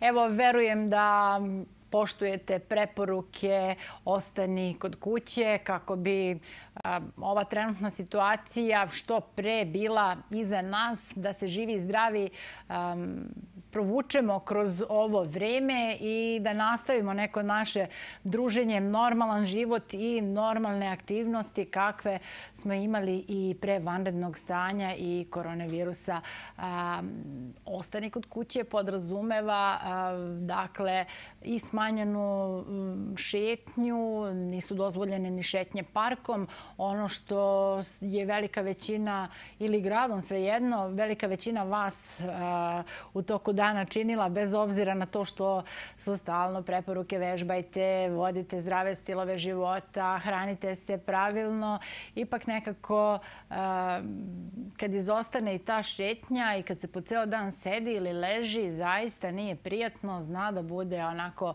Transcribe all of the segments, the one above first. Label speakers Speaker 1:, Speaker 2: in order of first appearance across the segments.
Speaker 1: Evo, verujem da poštujete preporuke, ostani kod kuće kako bi ova trenutna situacija što pre bila iza nas, da se živi zdravi, provučemo kroz ovo vreme i da nastavimo neko naše druženje, normalan život i normalne aktivnosti kakve smo imali i pre vanrednog stanja i koronavirusa. Ostani kod kuće podrazumeva dakle, i smanjenu šetnju, nisu dozvoljene ni šetnje parkom. Ono što je velika većina ili gradom svejedno, velika većina vas u toku dana dana činila bez obzira na to što su stalno preporuke vežbajte, vodite zdrave stilove života, hranite se pravilno. Ipak nekako kad izostane i ta šetnja i kad se po ceo dan sedi ili leži, zaista nije prijatno, zna da bude onako,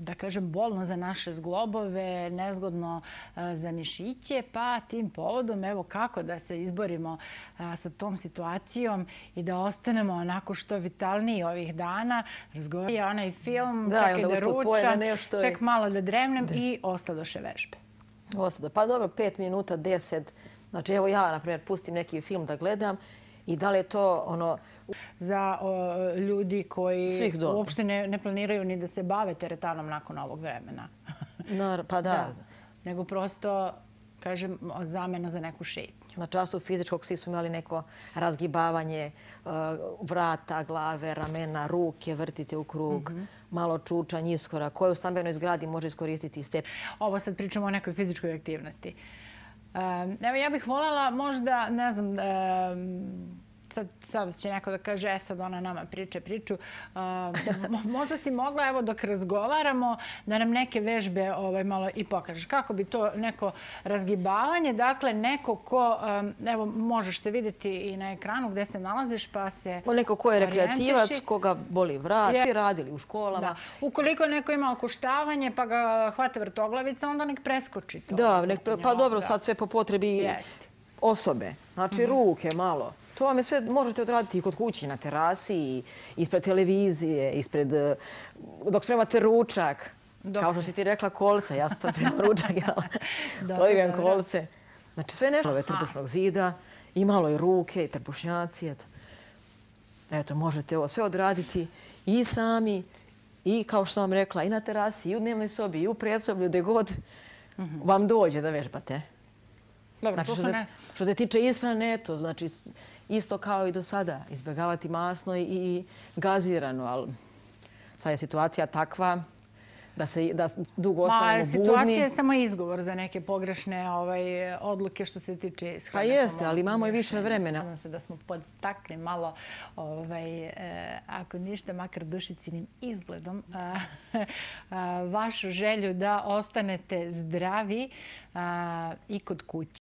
Speaker 1: da kažem, bolno za naše zglobove, nezgodno za mišiće, pa tim povodom, evo kako da se izborimo sa tom situacijom i da ostanemo onako što vitalniji ovih dana. Razgovor je onaj film, da, i da ručam, ček malo da dremnem
Speaker 2: da. i ostadoše vežbe. Ostada. Pa dobro, pet minuta, deset. Znači, evo ja, na
Speaker 1: primjer, pustim neki film da gledam i da li je to ono... Za ljudi koji uopšte ne, planiraju ni da se bave teretanom nakon ovog vremena. Nar, pa da. Nego prosto kažem, zamena za neku šetnju. Na času
Speaker 2: fizičkog svi su imali neko razgibavanje uh, vrata, glave, ramena, ruke, vrtite u krug, mhm. malo čučan, iskorak. Koje u stambenoj zgradi može iskoristiti
Speaker 1: step? Ovo sad pričamo o nekoj fizičkoj aktivnosti. Um, evo, ja bih voljela možda, ne znam, um, sad, sad će neko da kaže, e sad ona nama priče priču. A, um, možda si mogla, evo dok razgovaramo, da nam neke vežbe ovaj, malo i pokažeš. Kako bi to neko razgibavanje, dakle neko ko, um, evo možeš se videti i na ekranu gde se nalaziš pa se o Neko ko je rekreativac, koga
Speaker 2: boli vrat, je, radili u
Speaker 1: školama. Da. Ukoliko neko ima okuštavanje pa ga hvate vrtoglavica, onda nek preskoči to. Da, nek pre, pa dobro, sad sve po potrebi Jest.
Speaker 2: osobe. Znači mhm. ruke malo. To vam je sve, možete odraditi i kod kući, na terasi, i ispred televizije, ispred, e, dok spremate ručak. Kao što si ti rekla, kolce. Ja sam spremila ručak, ja odigam kolce. Znači, sve nešto ove trbušnog zida. I malo i ruke, i trbušnjaci. Eto. eto, možete ovo sve odraditi i sami, i kao što vam rekla, i na terasi, i u dnevnoj sobi, i u predsoblju, gdje god mhm. vam dođe da vežbate.
Speaker 1: Dobro, znači,
Speaker 2: što, se, tiče ishrane, to znači isto kao i do sada izbjegavati masno i, i gazirano, ali sad je situacija takva da se da dugo ostane budni. situacija je samo
Speaker 1: izgovor za neke pogrešne ovaj odluke što se tiče ishrane. Pa jeste, ali imamo i više vremena. Nadam se da smo podstakli malo ovaj eh, ako ništa makar dušicinim izgledom eh, eh, vašu želju da ostanete zdravi eh, i kod kuće.